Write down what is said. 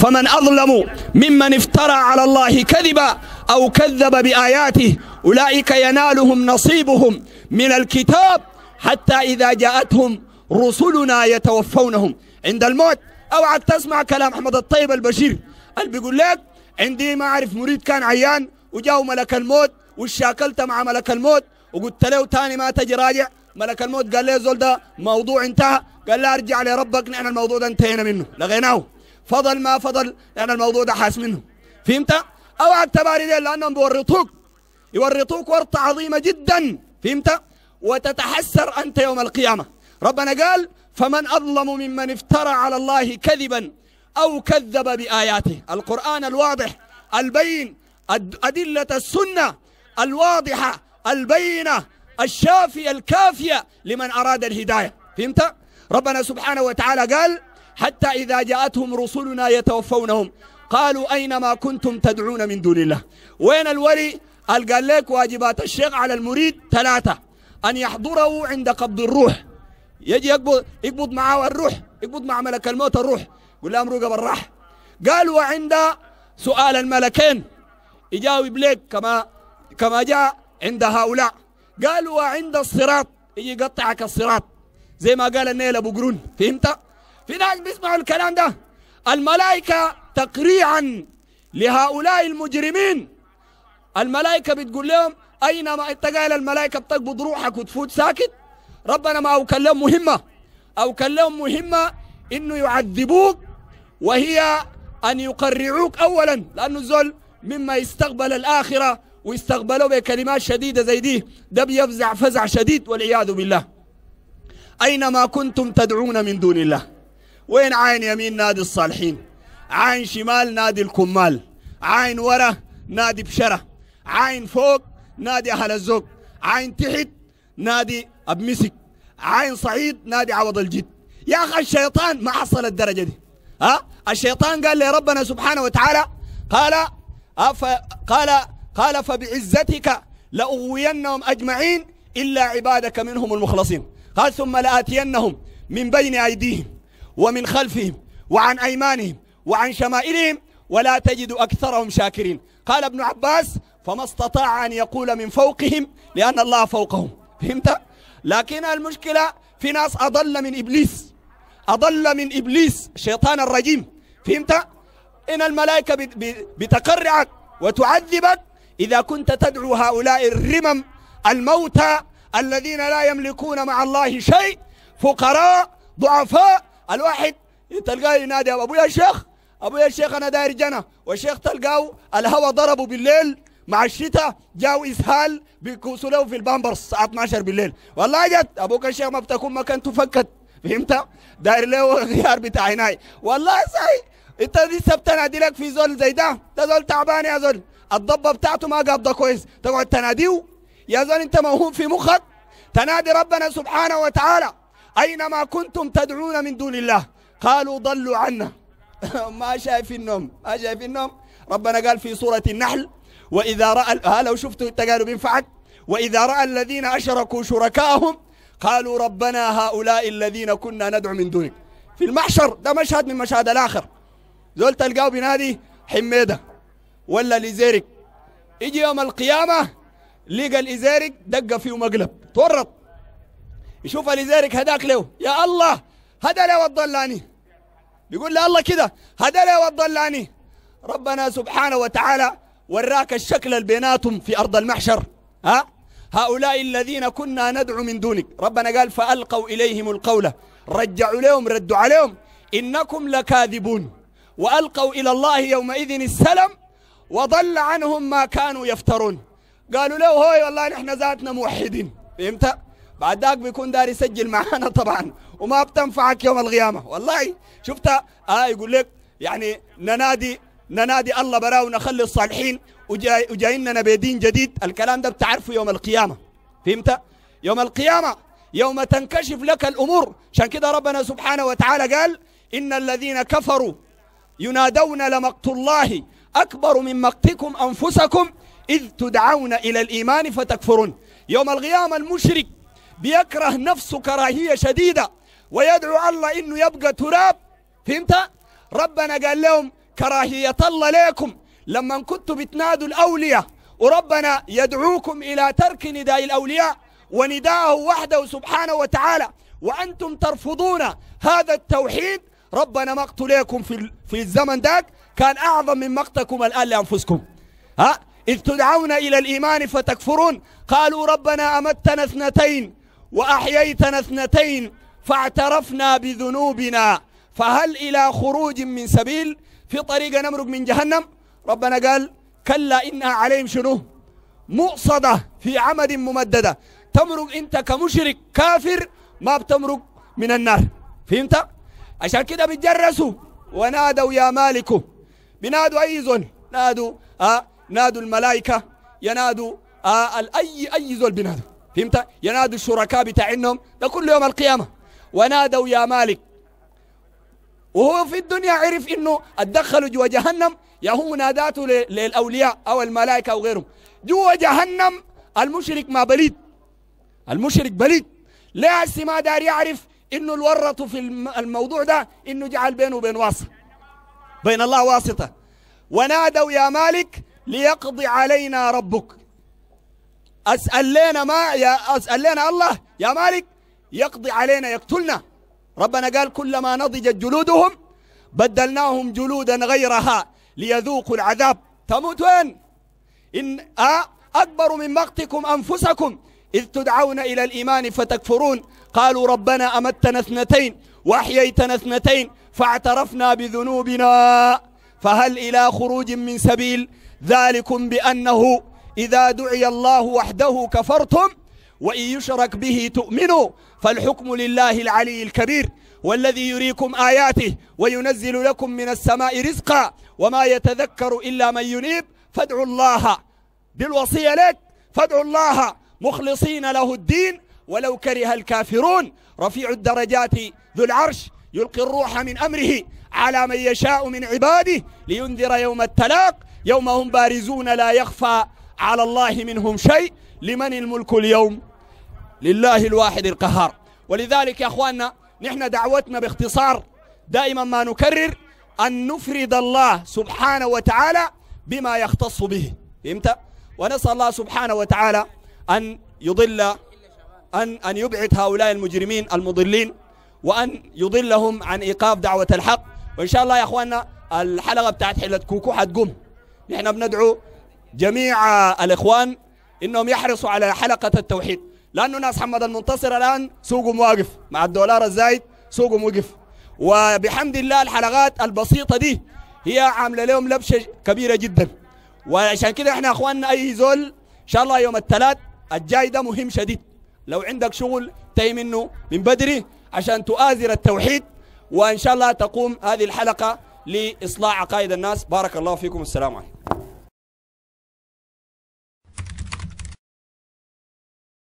فمن أظلم ممن افترى على الله كذبا أو كذب بآياته أولئك ينالهم نصيبهم من الكتاب حتى إذا جاءتهم رسلنا يتوفونهم عند الموت اوعى تسمع كلام احمد الطيب البشير اللي بيقول لك عندي ما اعرف مريد كان عيان وجاءوا ملك الموت وشاكلت مع ملك الموت وقلت له تاني ما تجي راجع ملك الموت قال لي زول ده موضوع انتهى قال لا ارجع لربك نحن الموضوع ده انتهينا منه لغيناه فضل ما فضل يعني الموضوع ده حاس منه فهمت اوعى التباري ده لانهم بيورطوك يورطوك ورطه عظيمه جدا فهمت وتتحسر انت يوم القيامه ربنا قال فمن اظلم ممن افترى على الله كذبا او كذب باياته القران الواضح البين ادله السنه الواضحه البينه الشافيه الكافيه لمن اراد الهدايه فهمت ربنا سبحانه وتعالى قال حتى إذا جاءتهم رسلنا يتوفونهم قالوا أين ما كنتم تدعون من دون الله وين الولي قال, قال لك واجبات الشيخ على المريد ثلاثة أن يحضره عند قبض الروح يجي يقبض, يقبض معه الروح يقبض مع ملك الموت الروح قل له قبل راح قال وعند سؤال الملكين يجاوب لك كما كما جاء عند هؤلاء قال وعند الصراط يجي يقطعك الصراط زي ما قال النيل ابو قرون فهمت في ناس بيسمعوا الكلام ده الملائكة تقريعا لهؤلاء المجرمين الملائكة بتقول لهم أينما أنت قايل الملائكة بتقبض روحك وتفوت ساكت ربنا ما أوكل لهم مهمة أوكل لهم مهمة إنه يعذبوك وهي أن يقرعوك أولا لأنه الزول مما يستقبل الآخرة ويستقبلوا بكلمات شديدة زي دي ده بيفزع فزع شديد والعياذ بالله أينما كنتم تدعون من دون الله وين عين يمين نادي الصالحين عين شمال نادي الكمال عين ورا نادي بشرة عين فوق نادي أهل الزوق عين تحت نادي أبمسك عين صعيد نادي عوض الجد يا أخي الشيطان ما حصل الدرجة دي ها الشيطان قال لي ربنا سبحانه وتعالى قال أف قال قال فبعزتك لأغوينهم أجمعين إلا عبادك منهم المخلصين قال ثم لآتينهم من بين أيديهم ومن خلفهم وعن أيمانهم وعن شمائلهم ولا تجد أكثرهم شاكرين قال ابن عباس فما استطاع أن يقول من فوقهم لأن الله فوقهم فهمت؟ لكن المشكلة في ناس أضل من إبليس أضل من إبليس الشيطان الرجيم فهمت؟ إن الملائكة بتقرعك وتعذبك إذا كنت تدعو هؤلاء الرمم الموتى الذين لا يملكون مع الله شيء فقراء ضعفاء الواحد تلقاه ينادي ابويا ابو ابويا شيخ انا داير جنة والشيخ تلقاه الهواء ضربه بالليل مع الشتاء جاو اسهال بيكوسوا له في البامبرز الساعه 12 بالليل والله جد ابوك الشيخ ما بتكون مكان تفكت فهمت داير له غيار بتاع هناي والله صحيح انت لسه بتنادي لك في زول زي ده ده زول تعبان يا زول الضبه بتاعته ما قابضه كويس تقعد تناديه يا زول انت موهوم في مخك تنادي ربنا سبحانه وتعالى أينما كنتم تدعون من دون الله قالوا ضلوا عنا ما شايفينهم ما شايفينهم ربنا قال في سورة النحل وإذا رأى ها لو شفتوا التقارب ينفعك وإذا رأى الذين أشركوا شركاءهم قالوا ربنا هؤلاء الذين كنا ندعو من دونك في المحشر ده مشهد من مشاهد الآخر زول تلقاه بنادي حميدة ولا لزيرك يجي يوم القيامة لقى الإزارك دق فيه مقلب تورط يشوفها لذلك هداك له يا الله هدا له والضلاني بيقول له الله كده هدا له والضلاني ربنا سبحانه وتعالى وراك الشكل البيناتهم في أرض المحشر ها هؤلاء الذين كنا ندعو من دونك ربنا قال فألقوا إليهم القولة رجعوا لهم ردوا عليهم إنكم لكاذبون وألقوا إلى الله يومئذ السلم وضل عنهم ما كانوا يفترون قالوا له هوي والله نحن ذاتنا موحدين فهمت؟ بعد ذاك بيكون داري يسجل معانا طبعا وما بتنفعك يوم القيامة والله شفتها آه يقول لك يعني ننادي ننادي الله برا ونخلي الصالحين وجاي وجايننا بدين جديد الكلام ده بتعرفه يوم القيامة فهمت يوم القيامة يوم تنكشف لك الأمور عشان كده ربنا سبحانه وتعالى قال إن الذين كفروا ينادون لمقت الله أكبر من مقتكم أنفسكم إذ تدعون إلى الإيمان فتكفرون يوم القيامة المشرك بيكره نفسه كراهية شديدة ويدعو الله إنه يبقى تراب فهمت؟ ربنا قال لهم كراهية الله لكم لما كنتوا بتنادوا الأولياء وربنا يدعوكم إلى ترك نداء الأولياء ونداءه وحده سبحانه وتعالى وأنتم ترفضون هذا التوحيد ربنا مقت لكم في, في الزمن ذاك كان أعظم من مقتكم الآن لأنفسكم ها إذ تدعون إلى الإيمان فتكفرون قالوا ربنا أمتنا اثنتين وأحييتنا اثنتين فاعترفنا بذنوبنا فهل إلى خروج من سبيل في طريق نمرق من جهنم ربنا قال كلا إنها عليهم شنو مؤصدة في عمد ممددة تمرق أنت كمشرك كافر ما بتمرق من النار فهمت؟ عشان كده بتجرسوا ونادوا يا مالك بنادوا أي زول نادوا آه نادوا الملائكة ينادوا آه أي أي زول بنادوا فهمت ينادوا الشركاء بتاعهم ده كل يوم القيامة ونادوا يا مالك وهو في الدنيا عرف انه اتدخلوا جوا جهنم يا هو مناداته للاولياء او الملائكه او غيرهم جوا جهنم المشرك ما بليد المشرك بليد لا ما دار يعرف انه الورط في الموضوع ده انه جعل بينه وبين واسطه بين الله واسطه ونادوا يا مالك ليقضي علينا ربك أسأل لنا ما يا أسأل لنا الله يا مالك يقضي علينا يقتلنا ربنا قال كلما نضجت جلودهم بدلناهم جلودا غيرها ليذوقوا العذاب تموت وين إن آه، أكبر من مقتكم أنفسكم إذ تدعون إلى الإيمان فتكفرون قالوا ربنا أمتنا اثنتين وأحييتنا اثنتين فاعترفنا بذنوبنا فهل إلى خروج من سبيل ذلكم بأنه إذا دعي الله وحده كفرتم وإن يشرك به تؤمنوا فالحكم لله العلي الكبير والذي يريكم آياته وينزل لكم من السماء رزقا وما يتذكر إلا من ينيب فادعوا الله بالوصية لك فادعوا الله مخلصين له الدين ولو كره الكافرون رفيع الدرجات ذو العرش يلقي الروح من أمره على من يشاء من عباده لينذر يوم التلاق يوم هم بارزون لا يخفى على الله منهم شيء لمن الملك اليوم لله الواحد القهار ولذلك يا أخواننا نحن دعوتنا باختصار دائما ما نكرر أن نفرد الله سبحانه وتعالى بما يختص به فهمت؟ ونسأل الله سبحانه وتعالى أن يضل أن أن يبعد هؤلاء المجرمين المضلين وأن يضلهم عن إيقاف دعوة الحق وإن شاء الله يا أخواننا الحلقة بتاعت حلة كوكو حتقوم نحن بندعو جميع الإخوان إنهم يحرصوا على حلقة التوحيد لأنه ناس حمد المنتصر الآن سوقهم واقف مع الدولار الزايد سوقهم وقف وبحمد الله الحلقات البسيطة دي هي عاملة لهم لبشة كبيرة جدا وعشان كده احنا اخواننا اي زول ان شاء الله يوم الثلاث الجاي ده مهم شديد لو عندك شغل تاي منه من بدري عشان تؤازر التوحيد وان شاء الله تقوم هذه الحلقه لاصلاح عقائد الناس بارك الله فيكم السلام عليكم